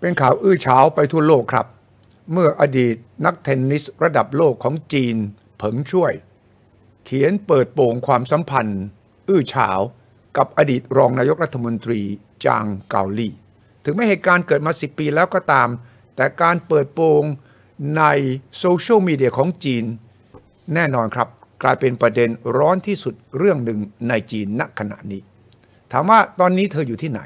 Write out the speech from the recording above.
เป็นข่าวอื้อเฉาไปทั่วโลกครับ เมื่ออดีตนักเทนนิสระดับโลกของจีนเผิงช่วย เขียนเปิดโป่งความสัมพันธ์ อื้อเฉากับอดีตรองนายกรัฐมนตรีจางเกาลี่ ถึงแม้เหตุการณ์เกิดมา 10 ปีแล้วก็ตาม แต่การเปิดโปงในโซเชียลมีเดียของจีน แน่นอนครับ กลายเป็นประเด็นร้อนที่สุดเรื่องหนึ่งในจีนณขณะนี้ ถามว่าตอนนี้เธออยู่ที่ไหน